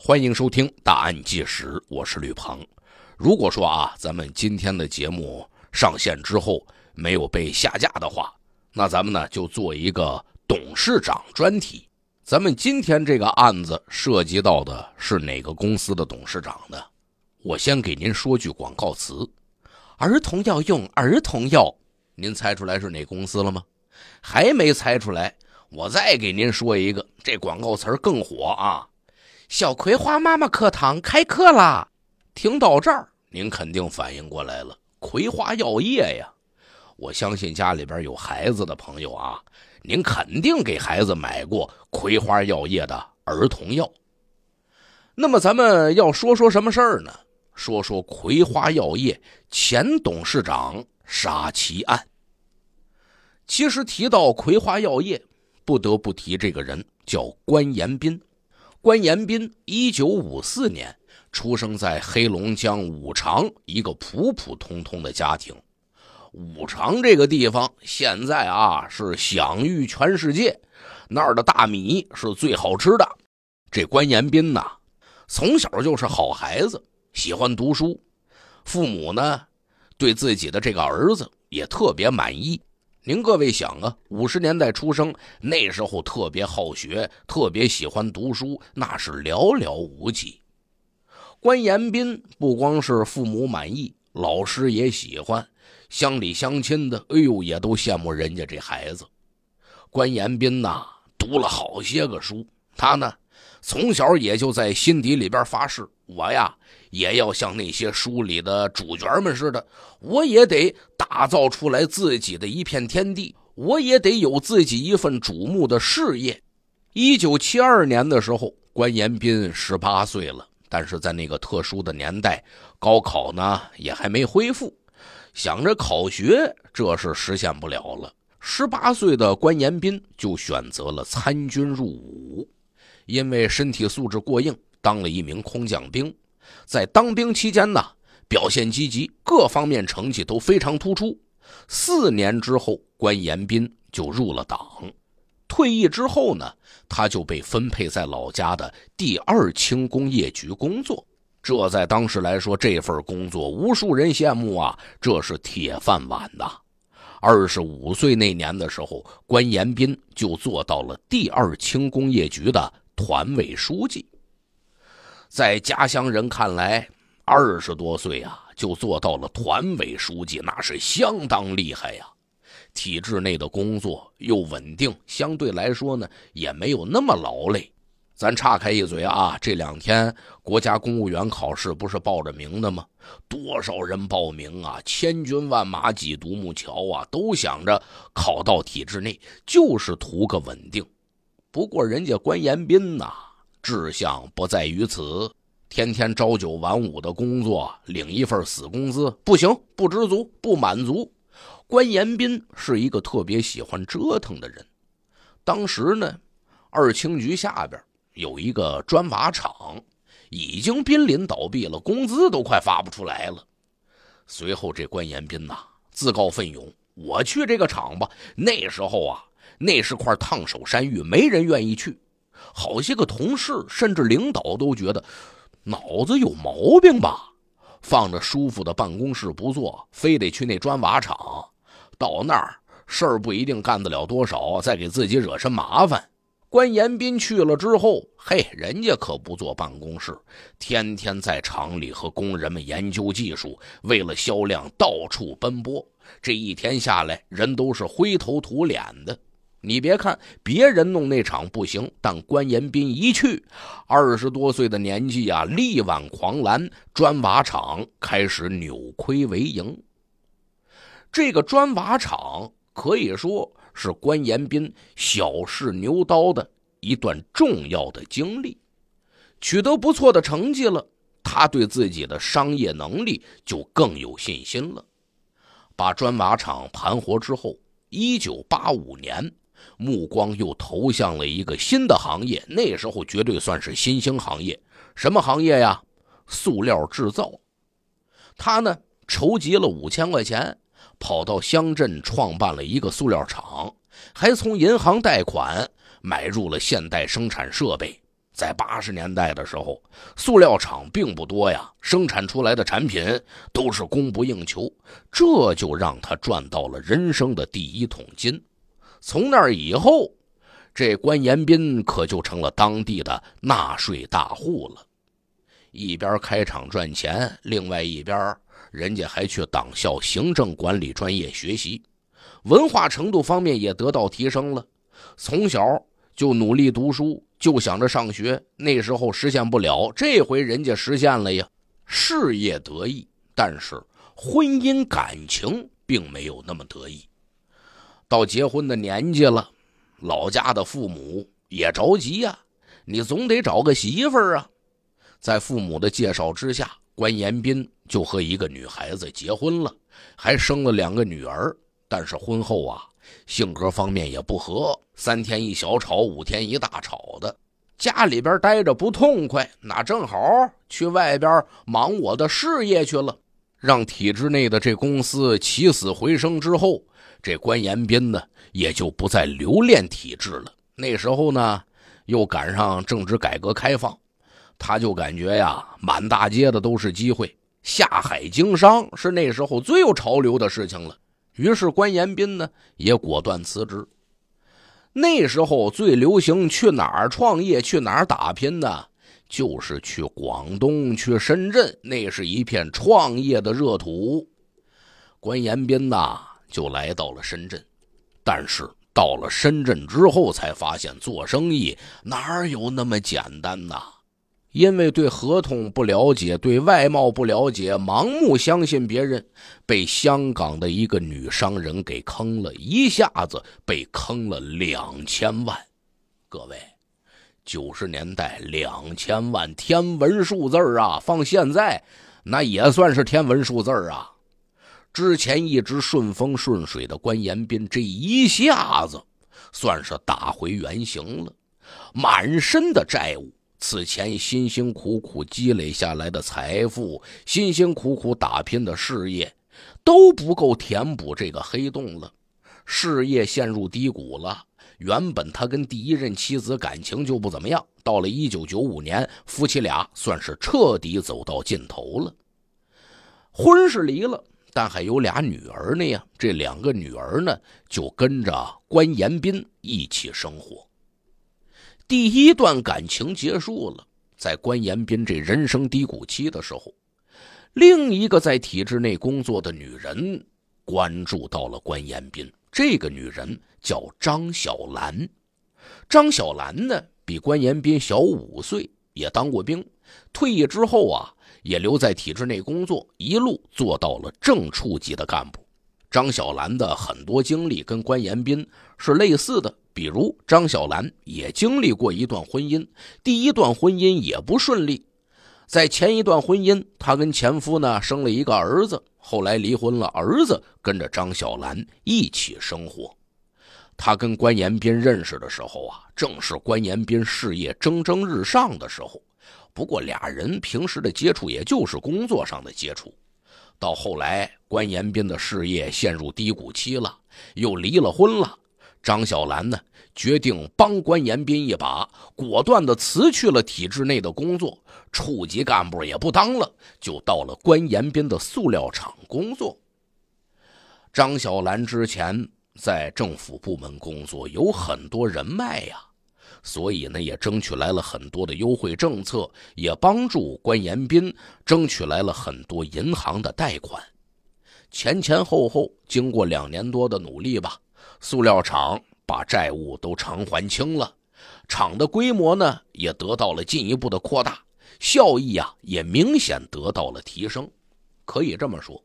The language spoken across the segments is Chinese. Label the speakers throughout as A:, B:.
A: 欢迎收听《大案纪实》，我是吕鹏。如果说啊，咱们今天的节目上线之后没有被下架的话，那咱们呢就做一个董事长专题。咱们今天这个案子涉及到的是哪个公司的董事长呢？我先给您说句广告词：“儿童要用儿童药。”您猜出来是哪公司了吗？还没猜出来，我再给您说一个，这广告词更火啊！小葵花妈妈课堂开课啦！听到这儿，您肯定反应过来了，葵花药业呀。我相信家里边有孩子的朋友啊，您肯定给孩子买过葵花药业的儿童药。那么，咱们要说说什么事儿呢？说说葵花药业前董事长杀妻案。其实提到葵花药业，不得不提这个人，叫关延斌。关延斌，一九五四年出生在黑龙江五常一个普普通通的家庭。五常这个地方现在啊是享誉全世界，那儿的大米是最好吃的。这关延斌呐，从小就是好孩子，喜欢读书，父母呢对自己的这个儿子也特别满意。您各位想啊，五十年代出生，那时候特别好学，特别喜欢读书，那是寥寥无几。关延斌不光是父母满意，老师也喜欢，乡里乡亲的，哎呦，也都羡慕人家这孩子。关延斌呐，读了好些个书，他呢。从小也就在心底里边发誓，我呀也要像那些书里的主角们似的，我也得打造出来自己的一片天地，我也得有自己一份瞩目的事业。一九七二年的时候，关延斌十八岁了，但是在那个特殊的年代，高考呢也还没恢复，想着考学这是实现不了了。十八岁的关延斌就选择了参军入伍。因为身体素质过硬，当了一名空降兵。在当兵期间呢，表现积极，各方面成绩都非常突出。四年之后，关延斌就入了党。退役之后呢，他就被分配在老家的第二轻工业局工作。这在当时来说，这份工作无数人羡慕啊，这是铁饭碗呐。二十五岁那年的时候，关延斌就做到了第二轻工业局的。团委书记，在家乡人看来，二十多岁啊就做到了团委书记，那是相当厉害呀。体制内的工作又稳定，相对来说呢也没有那么劳累。咱岔开一嘴啊，这两天国家公务员考试不是报着名的吗？多少人报名啊？千军万马挤独木桥啊，都想着考到体制内，就是图个稳定。不过人家关延斌呐，志向不在于此，天天朝九晚五的工作，领一份死工资，不行，不知足，不满足。关延斌是一个特别喜欢折腾的人。当时呢，二轻局下边有一个砖瓦厂，已经濒临倒闭了，工资都快发不出来了。随后这关延斌呐，自告奋勇，我去这个厂吧。那时候啊。那是块烫手山芋，没人愿意去。好些个同事甚至领导都觉得脑子有毛病吧？放着舒服的办公室不坐，非得去那砖瓦厂。到那儿事儿不一定干得了多少，再给自己惹身麻烦。关延斌去了之后，嘿，人家可不坐办公室，天天在厂里和工人们研究技术，为了销量到处奔波。这一天下来，人都是灰头土脸的。你别看别人弄那场不行，但关延斌一去，二十多岁的年纪呀，力挽狂澜，砖瓦厂开始扭亏为盈。这个砖瓦厂可以说是关延斌小试牛刀的一段重要的经历，取得不错的成绩了。他对自己的商业能力就更有信心了。把砖瓦厂盘活之后，一九八五年。目光又投向了一个新的行业，那时候绝对算是新兴行业。什么行业呀？塑料制造。他呢筹集了五千块钱，跑到乡镇创办了一个塑料厂，还从银行贷款买入了现代生产设备。在八十年代的时候，塑料厂并不多呀，生产出来的产品都是供不应求，这就让他赚到了人生的第一桶金。从那以后，这关延斌可就成了当地的纳税大户了。一边开厂赚钱，另外一边人家还去党校行政管理专业学习，文化程度方面也得到提升了。从小就努力读书，就想着上学，那时候实现不了，这回人家实现了呀。事业得意，但是婚姻感情并没有那么得意。到结婚的年纪了，老家的父母也着急呀，你总得找个媳妇儿啊。在父母的介绍之下，关延斌就和一个女孩子结婚了，还生了两个女儿。但是婚后啊，性格方面也不合，三天一小吵，五天一大吵的，家里边待着不痛快，那正好去外边忙我的事业去了，让体制内的这公司起死回生之后。这关延斌呢，也就不再留恋体制了。那时候呢，又赶上正值改革开放，他就感觉呀，满大街的都是机会，下海经商是那时候最有潮流的事情了。于是关延斌呢，也果断辞职。那时候最流行去哪儿创业、去哪儿打拼呢？就是去广东、去深圳，那是一片创业的热土。关延斌呐。就来到了深圳，但是到了深圳之后才发现做生意哪有那么简单呐！因为对合同不了解，对外贸不了解，盲目相信别人，被香港的一个女商人给坑了，一下子被坑了两千万。各位，九十年代两千万天文数字啊，放现在那也算是天文数字啊。之前一直顺风顺水的关延斌，这一下子算是打回原形了，满身的债务，此前辛辛苦苦积累下来的财富，辛辛苦苦打拼的事业，都不够填补这个黑洞了，事业陷入低谷了。原本他跟第一任妻子感情就不怎么样，到了一九九五年，夫妻俩算是彻底走到尽头了，婚是离了。但还有俩女儿呢呀，这两个女儿呢就跟着关延斌一起生活。第一段感情结束了，在关延斌这人生低谷期的时候，另一个在体制内工作的女人关注到了关延斌。这个女人叫张小兰，张小兰呢比关延斌小五岁，也当过兵，退役之后啊。也留在体制内工作，一路做到了正处级的干部。张小兰的很多经历跟关延斌是类似的，比如张小兰也经历过一段婚姻，第一段婚姻也不顺利。在前一段婚姻，她跟前夫呢生了一个儿子，后来离婚了，儿子跟着张小兰一起生活。她跟关延斌认识的时候啊，正是关延斌事业蒸蒸日上的时候。不过俩人平时的接触也就是工作上的接触，到后来关延斌的事业陷入低谷期了，又离了婚了。张小兰呢，决定帮关延斌一把，果断的辞去了体制内的工作，处级干部也不当了，就到了关延斌的塑料厂工作。张小兰之前在政府部门工作，有很多人脉呀。所以呢，也争取来了很多的优惠政策，也帮助关延斌争取来了很多银行的贷款。前前后后，经过两年多的努力吧，塑料厂把债务都偿还清了，厂的规模呢也得到了进一步的扩大，效益啊也明显得到了提升。可以这么说，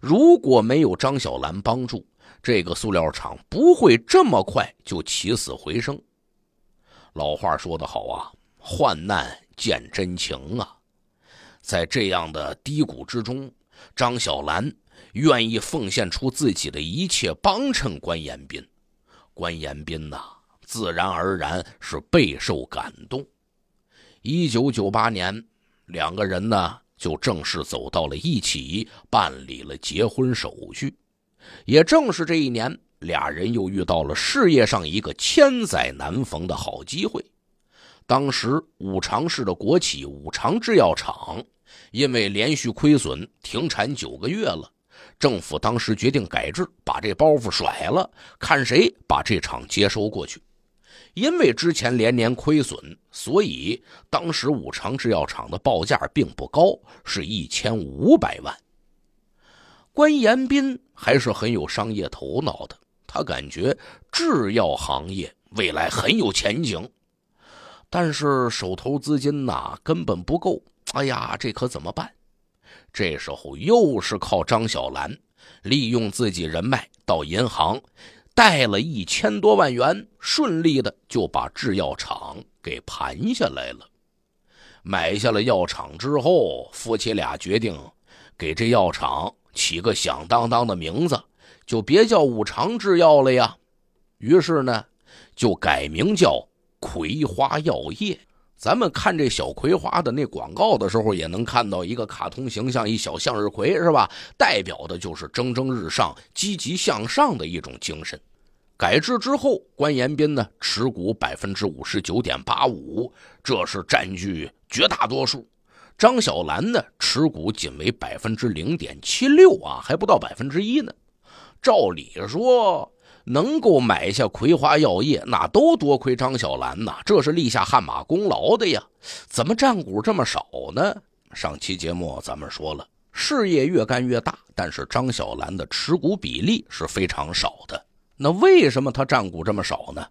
A: 如果没有张小兰帮助，这个塑料厂不会这么快就起死回生。老话说得好啊，患难见真情啊！在这样的低谷之中，张小兰愿意奉献出自己的一切，帮衬关延斌。关延斌呐，自然而然是备受感动。一九九八年，两个人呢就正式走到了一起，办理了结婚手续。也正是这一年。俩人又遇到了事业上一个千载难逢的好机会。当时五常市的国企五常制药厂因为连续亏损停产九个月了，政府当时决定改制，把这包袱甩了，看谁把这厂接收过去。因为之前连年亏损，所以当时五常制药厂的报价并不高，是一千五百万。关延斌还是很有商业头脑的。他感觉制药行业未来很有前景，但是手头资金呐根本不够。哎呀，这可怎么办？这时候又是靠张小兰利用自己人脉到银行贷了一千多万元，顺利的就把制药厂给盘下来了。买下了药厂之后，夫妻俩决定给这药厂起个响当当的名字。就别叫五常制药了呀，于是呢，就改名叫葵花药业。咱们看这小葵花的那广告的时候，也能看到一个卡通形象，一小向日葵是吧？代表的就是蒸蒸日上、积极向上的一种精神。改制之后，关延斌呢持股百分之五十九点八五，这是占据绝大多数；张小兰呢持股仅为百分之零点七六啊，还不到百分之一呢。照理说，能够买下葵花药业，那都多亏张小兰呐，这是立下汗马功劳的呀。怎么占股这么少呢？上期节目咱们说了，事业越干越大，但是张小兰的持股比例是非常少的。那为什么他占股这么少呢？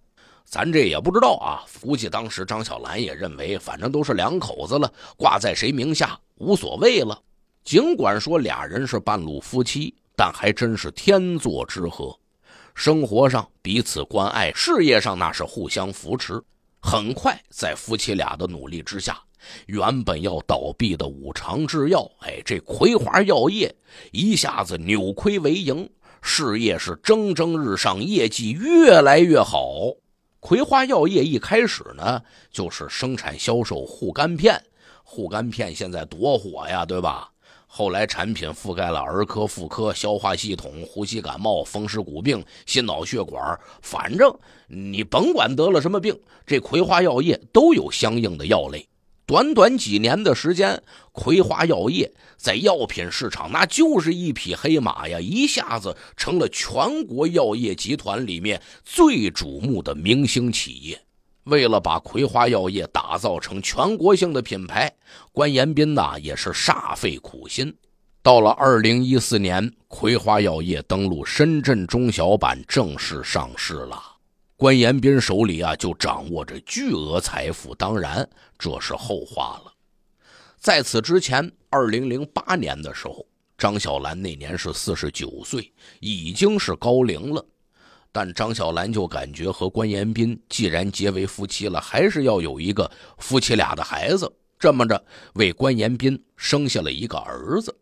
A: 咱这也不知道啊。估计当时张小兰也认为，反正都是两口子了，挂在谁名下无所谓了。尽管说俩人是半路夫妻。但还真是天作之合，生活上彼此关爱，事业上那是互相扶持。很快，在夫妻俩的努力之下，原本要倒闭的五常制药，哎，这葵花药业一下子扭亏为盈，事业是蒸蒸日上，业绩越来越好。葵花药业一开始呢，就是生产销售护肝片，护肝片现在多火呀，对吧？后来，产品覆盖了儿科、妇科、消化系统、呼吸感冒、风湿骨病、心脑血管，反正你甭管得了什么病，这葵花药业都有相应的药类。短短几年的时间，葵花药业在药品市场那就是一匹黑马呀，一下子成了全国药业集团里面最瞩目的明星企业。为了把葵花药业打造成全国性的品牌，关延斌呐也是煞费苦心。到了二零一四年，葵花药业登陆深圳中小板，正式上市了。关延斌手里啊就掌握着巨额财富，当然这是后话了。在此之前，二零零八年的时候，张小兰那年是四十九岁，已经是高龄了。但张小兰就感觉和关延斌既然结为夫妻了，还是要有一个夫妻俩的孩子。这么着，为关延斌生下了一个儿子。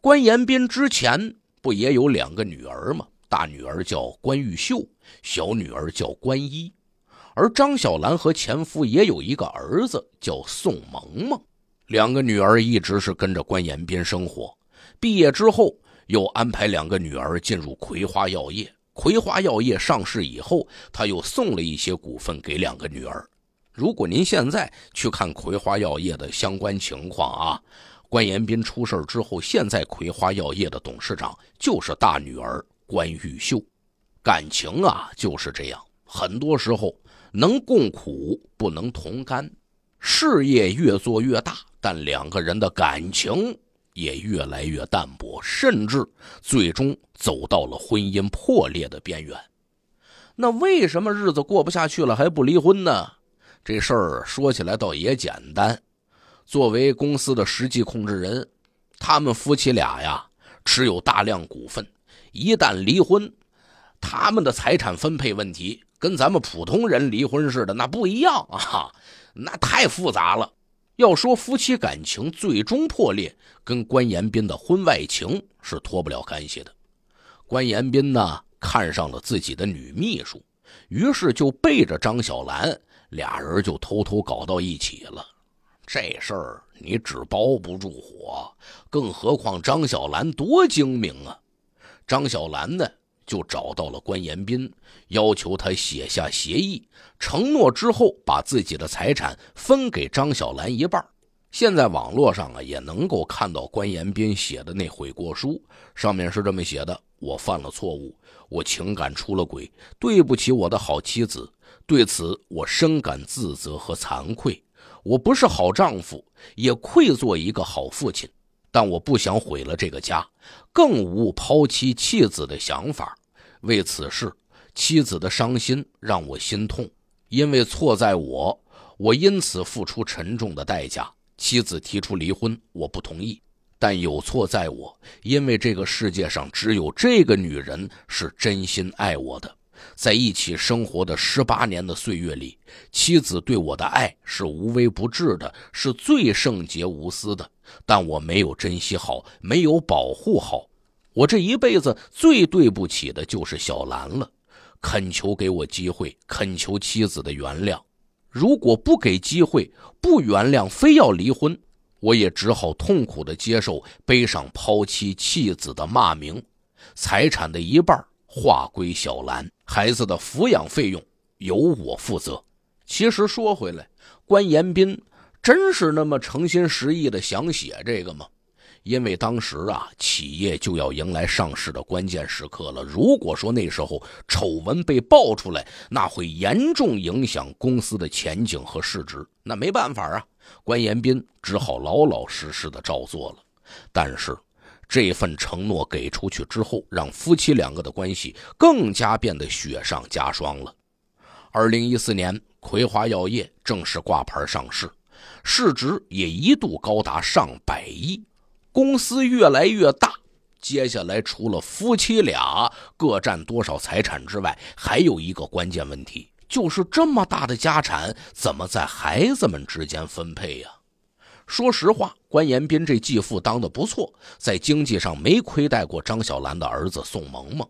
A: 关延斌之前不也有两个女儿吗？大女儿叫关玉秀，小女儿叫关一。而张小兰和前夫也有一个儿子，叫宋萌萌。两个女儿一直是跟着关延斌生活。毕业之后，又安排两个女儿进入葵花药业。葵花药业上市以后，他又送了一些股份给两个女儿。如果您现在去看葵花药业的相关情况啊，关延斌出事之后，现在葵花药业的董事长就是大女儿关玉秀。感情啊就是这样，很多时候能共苦不能同甘。事业越做越大，但两个人的感情。也越来越淡薄，甚至最终走到了婚姻破裂的边缘。那为什么日子过不下去了还不离婚呢？这事儿说起来倒也简单。作为公司的实际控制人，他们夫妻俩呀持有大量股份，一旦离婚，他们的财产分配问题跟咱们普通人离婚似的那不一样啊，那太复杂了。要说夫妻感情最终破裂，跟关延斌的婚外情是脱不了干系的。关延斌呢，看上了自己的女秘书，于是就背着张小兰，俩人就偷偷搞到一起了。这事儿你纸包不住火，更何况张小兰多精明啊！张小兰呢？就找到了关延斌，要求他写下协议，承诺之后把自己的财产分给张小兰一半。现在网络上啊，也能够看到关延斌写的那悔过书，上面是这么写的：“我犯了错误，我情感出了轨，对不起我的好妻子，对此我深感自责和惭愧。我不是好丈夫，也愧做一个好父亲，但我不想毁了这个家，更无抛妻弃子的想法。”为此事，妻子的伤心让我心痛，因为错在我，我因此付出沉重的代价。妻子提出离婚，我不同意，但有错在我，因为这个世界上只有这个女人是真心爱我的。在一起生活的十八年的岁月里，妻子对我的爱是无微不至的，是最圣洁无私的，但我没有珍惜好，没有保护好。我这一辈子最对不起的就是小兰了，恳求给我机会，恳求妻子的原谅。如果不给机会，不原谅，非要离婚，我也只好痛苦的接受，背上抛妻弃子的骂名。财产的一半划归小兰，孩子的抚养费用由我负责。其实说回来，关延斌真是那么诚心实意的想写这个吗？因为当时啊，企业就要迎来上市的关键时刻了。如果说那时候丑闻被爆出来，那会严重影响公司的前景和市值。那没办法啊，关延斌只好老老实实的照做了。但是，这份承诺给出去之后，让夫妻两个的关系更加变得雪上加霜了。二零一四年，葵花药业正式挂牌上市，市值也一度高达上百亿。公司越来越大，接下来除了夫妻俩各占多少财产之外，还有一个关键问题，就是这么大的家产怎么在孩子们之间分配呀？说实话，关延斌这继父当得不错，在经济上没亏待过张小兰的儿子宋萌萌，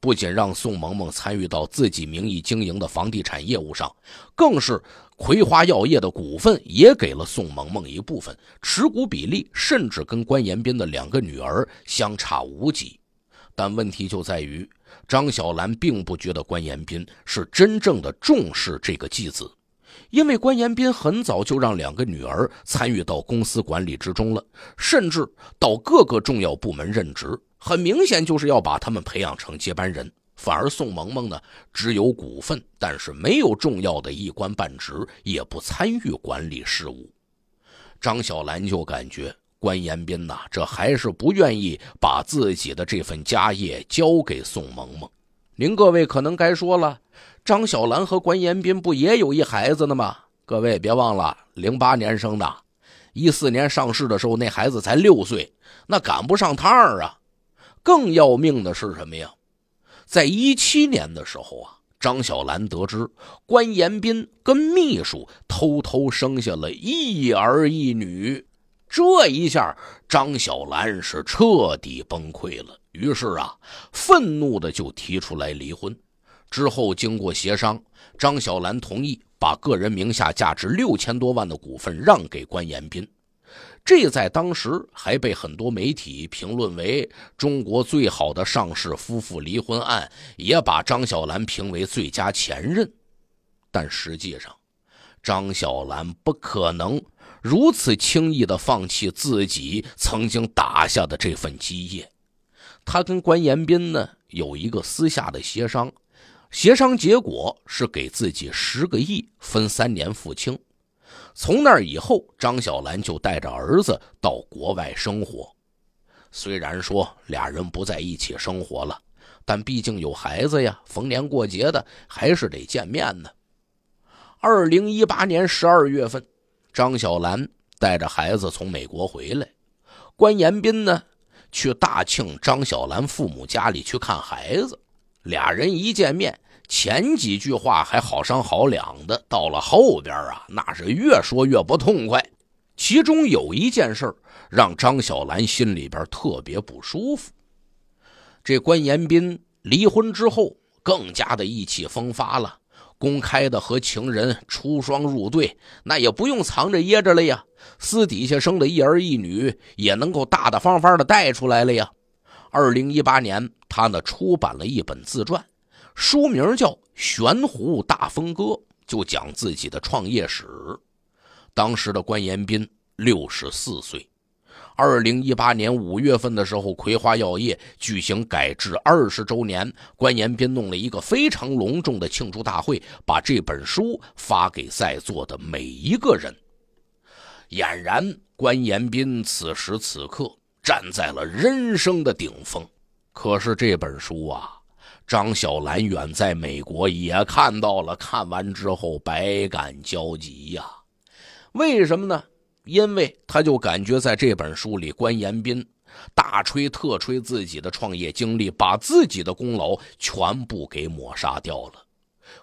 A: 不仅让宋萌萌参与到自己名义经营的房地产业务上，更是。葵花药业的股份也给了宋萌萌一部分，持股比例甚至跟关延斌的两个女儿相差无几。但问题就在于，张小兰并不觉得关延斌是真正的重视这个继子，因为关延斌很早就让两个女儿参与到公司管理之中了，甚至到各个重要部门任职，很明显就是要把他们培养成接班人。反而宋萌萌呢，只有股份，但是没有重要的一官半职，也不参与管理事务。张小兰就感觉关延斌呐，这还是不愿意把自己的这份家业交给宋萌萌。您各位可能该说了，张小兰和关延斌不也有一孩子呢吗？各位别忘了，零八年生的，一四年上市的时候那孩子才六岁，那赶不上趟儿啊。更要命的是什么呀？在一七年的时候啊，张小兰得知关延斌跟秘书偷偷生下了一儿一女，这一下张小兰是彻底崩溃了。于是啊，愤怒的就提出来离婚。之后经过协商，张小兰同意把个人名下价值六千多万的股份让给关延斌。这在当时还被很多媒体评论为中国最好的上市夫妇离婚案，也把张小兰评为最佳前任。但实际上，张小兰不可能如此轻易的放弃自己曾经打下的这份基业。他跟关延斌呢有一个私下的协商，协商结果是给自己十个亿，分三年付清。从那以后，张小兰就带着儿子到国外生活。虽然说俩人不在一起生活了，但毕竟有孩子呀，逢年过节的还是得见面呢。二零一八年十二月份，张小兰带着孩子从美国回来，关延斌呢去大庆张小兰父母家里去看孩子，俩人一见面。前几句话还好商好量的，到了后边啊，那是越说越不痛快。其中有一件事让张小兰心里边特别不舒服。这关延斌离婚之后更加的意气风发了，公开的和情人出双入对，那也不用藏着掖着了呀。私底下生的一儿一女也能够大大方方的带出来了呀。二零一八年，他呢出版了一本自传。书名叫《悬壶大风歌》，就讲自己的创业史。当时的关延斌六十四岁。二零一八年五月份的时候，葵花药业举行改制二十周年，关延斌弄了一个非常隆重的庆祝大会，把这本书发给在座的每一个人，俨然关延斌此时此刻站在了人生的顶峰。可是这本书啊。张小兰远在美国也看到了，看完之后百感交集呀。为什么呢？因为他就感觉在这本书里，关延斌大吹特吹自己的创业经历，把自己的功劳全部给抹杀掉了。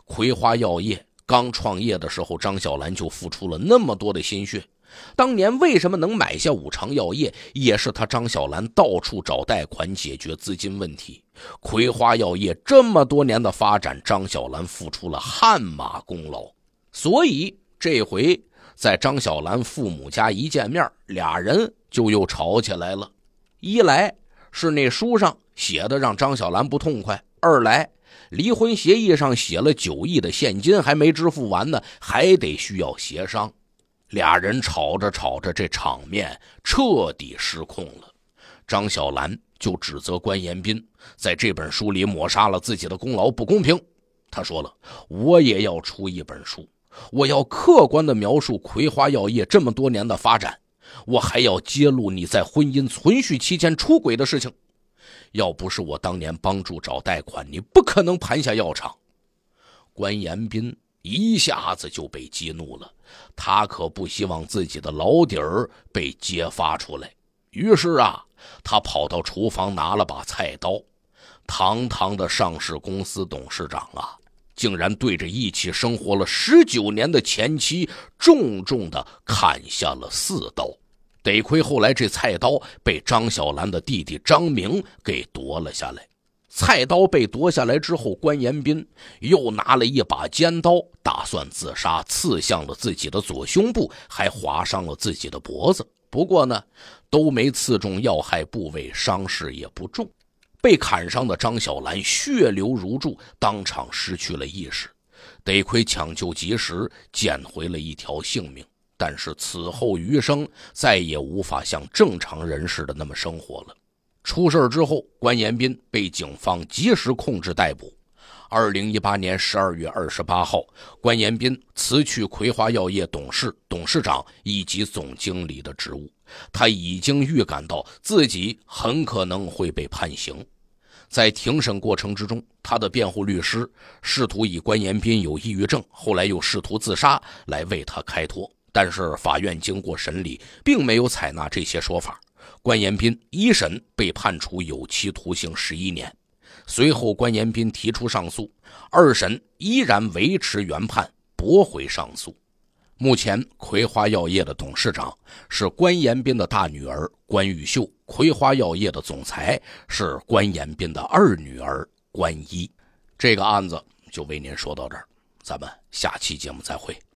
A: 葵花药业刚创业的时候，张小兰就付出了那么多的心血。当年为什么能买下五常药业，也是他张小兰到处找贷款解决资金问题。葵花药业这么多年的发展，张小兰付出了汗马功劳。所以这回在张小兰父母家一见面，俩人就又吵起来了。一来是那书上写的让张小兰不痛快，二来离婚协议上写了九亿的现金还没支付完呢，还得需要协商。俩人吵着吵着，这场面彻底失控了。张小兰就指责关延斌在这本书里抹杀了自己的功劳，不公平。他说了：“我也要出一本书，我要客观地描述葵花药业这么多年的发展，我还要揭露你在婚姻存续期间出轨的事情。要不是我当年帮助找贷款，你不可能盘下药厂。”关延斌一下子就被激怒了。他可不希望自己的老底儿被揭发出来，于是啊，他跑到厨房拿了把菜刀。堂堂的上市公司董事长啊，竟然对着一起生活了十九年的前妻，重重的砍下了四刀。得亏后来这菜刀被张小兰的弟弟张明给夺了下来。菜刀被夺下来之后，关延斌又拿了一把尖刀，打算自杀，刺向了自己的左胸部，还划伤了自己的脖子。不过呢，都没刺中要害部位，伤势也不重。被砍伤的张小兰血流如注，当场失去了意识，得亏抢救及时，捡回了一条性命。但是此后余生，再也无法像正常人似的那么生活了。出事之后，关延斌被警方及时控制逮捕。二零一八年十二月二十八号，关延斌辞去葵花药业董事、董事长以及总经理的职务。他已经预感到自己很可能会被判刑。在庭审过程之中，他的辩护律师试图以关延斌有抑郁症，后来又试图自杀来为他开脱，但是法院经过审理，并没有采纳这些说法。关延斌一审被判处有期徒刑十一年，随后关延斌提出上诉，二审依然维持原判，驳回上诉。目前葵花药业的董事长是关延斌的大女儿关玉秀，葵花药业的总裁是关延斌的二女儿关一。这个案子就为您说到这儿，咱们下期节目再会。